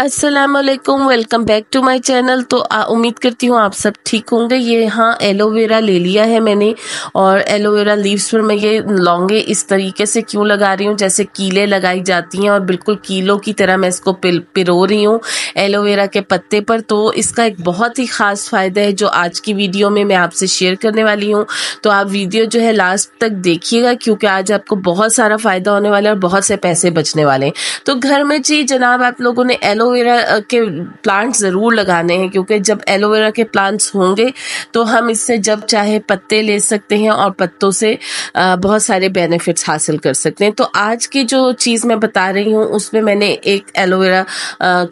अस्सलाम वालेकुम welcome back to my channel तो उम्मीद करती हूँ आप सब ठीक होंगे ये यहाँ एलोवेरा ले लिया है मैंने और एलोवेरा लीव्स पर मैं ये लौंगे इस तरीके से क्यों लगा रही हूँ जैसे कीले लगाई जाती हैं और बिल्कुल कीलों की तरह मैं इसको पिरो रही हूँ एलोवेरा के पत्ते पर तो इसका एक बहुत ही ख़ास फ़ायदा है जो आज की वीडियो में मैं आपसे शेयर करने वाली हूँ तो आप वीडियो जो है लास्ट तक देखिएगा क्योंकि आज आपको बहुत सारा फ़ायदा होने वाला है और बहुत से पैसे बचने वाले हैं तो घर में जी जनाब आप लोगों ने एलो एलोवेरा के प्लांट ज़रूर लगाने हैं क्योंकि जब एलोवेरा के प्लांट्स होंगे तो हम इससे जब चाहे पत्ते ले सकते हैं और पत्तों से बहुत सारे बेनिफिट्स हासिल कर सकते हैं तो आज की जो चीज़ मैं बता रही हूँ उसमें मैंने एक एलोवेरा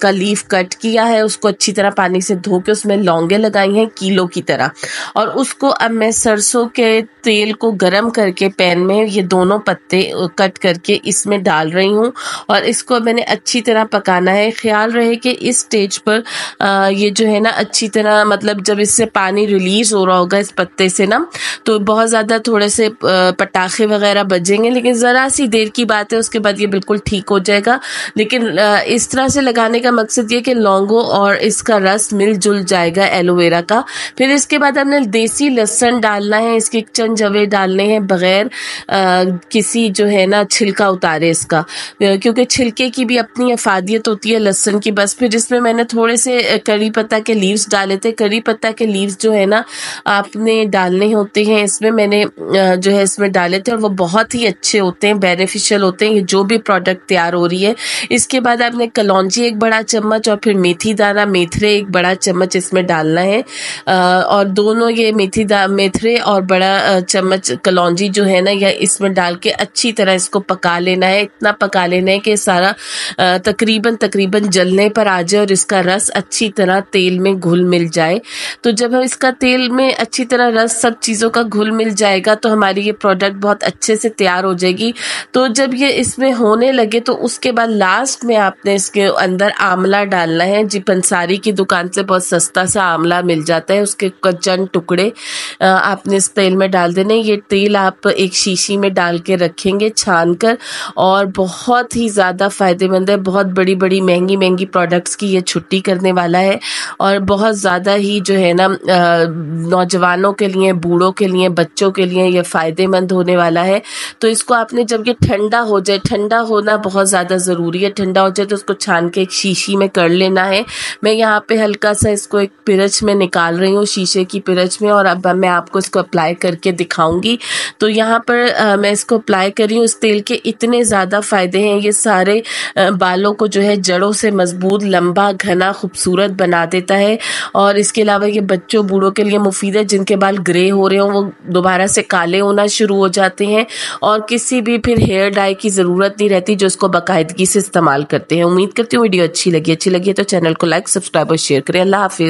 का लीफ कट किया है उसको अच्छी तरह पानी से धो के उसमें लौंगे लगाई हैं कीलो की तरह और उसको अब मैं सरसों के तेल को गर्म करके पैन में ये दोनों पत्ते कट करके इसमें डाल रही हूँ और इसको मैंने अच्छी तरह पकाना है ख्याल ख्याल रहे कि इस स्टेज पर आ, ये जो है ना अच्छी तरह मतलब जब इससे पानी रिलीज हो रहा होगा इस पत्ते से ना तो बहुत ज़्यादा थोड़े से पटाखे वगैरह बजेंगे लेकिन ज़रा सी देर की बात है उसके बाद ये बिल्कुल ठीक हो जाएगा लेकिन आ, इस तरह से लगाने का मकसद ये कि लौंगों और इसका रस मिलजुल जाएगा एलोवेरा का फिर इसके बाद हमने देसी लहसन डालना है इसके चंद जवे डालने हैं बगैर किसी जो है ना छिलका उतारे इसका क्योंकि छिलके की भी अपनी अफादियत होती है लहसन शाम की बस फिर जिसमें मैंने थोड़े से करी पत्ता के लीव्स डाले थे करी पत्ता के लीव्स जो है ना आपने डालने होते हैं इसमें मैंने जो है इसमें डाले थे और वो बहुत ही अच्छे होते हैं बेनिफिशियल होते हैं जो भी प्रोडक्ट तैयार हो रही है इसके बाद आपने कलौजी एक बड़ा चम्मच और फिर मेथी दाना मेथरे एक बड़ा चम्मच इसमें डालना है और दोनों ये मेथी मेथरे और बड़ा चम्मच कलौजी जो है ना यह इसमें डाल के अच्छी तरह इसको पका लेना है इतना पका लेना है कि सारा तकरीबन तकरीबन जलने पर आ जाए और इसका रस अच्छी तरह तेल में घुल मिल जाए तो जब हम इसका तेल में अच्छी तरह रस सब चीज़ों का घुल मिल जाएगा तो हमारी ये प्रोडक्ट बहुत अच्छे से तैयार हो जाएगी तो जब ये इसमें होने लगे तो उसके बाद लास्ट में आपने इसके अंदर आंवला डालना है जी पंसारी की दुकान से बहुत सस्ता सा आंवला मिल जाता है उसके कच्चन टुकड़े आपने इस तेल में डाल देने ये तेल आप एक शीशी में डाल के रखेंगे छान कर और बहुत ही ज़्यादा फ़ायदेमंद है बहुत बड़ी बड़ी महंगी महंगी महंगी प्रोडक्ट्स की ये छुट्टी करने वाला है और बहुत ज़्यादा ही जो है ना नौजवानों के लिए बूढ़ों के लिए बच्चों के लिए ये फ़ायदेमंद होने वाला है तो इसको आपने जब ये ठंडा हो जाए ठंडा होना बहुत ज़्यादा ज़रूरी है ठंडा हो जाए तो उसको छान के एक शीशी में कर लेना है मैं यहाँ पे हल्का सा इसको एक पिरच में निकाल रही हूँ शीशे की पिरच में और अब मैं आपको इसको अप्लाई करके दिखाऊंगी तो यहाँ पर आ, मैं इसको अप्लाई कर रही हूँ उस तेल के इतने ज़्यादा फ़ायदे हैं ये सारे आ, बालों को जो है जड़ों से मजबूत लंबा घना खूबसूरत बना देता है और इसके अलावा ये बच्चों बूढ़ों के लिए मुफीद है जिनके बाल ग्रे हो रहे हों वो दोबारा से काले होना शुरू हो जाते हैं और किसी भी फिर हेयर डाई की ज़रूरत नहीं रहती जो उसको बाकायदगी से इस्तेमाल करते हैं उम्मीद करती हूँ वीडियो अच्छी लगी अच्छी लगी है तो चैनल को लाइक सब्सक्राइब और शेयर करें अल्लाह हाफिज़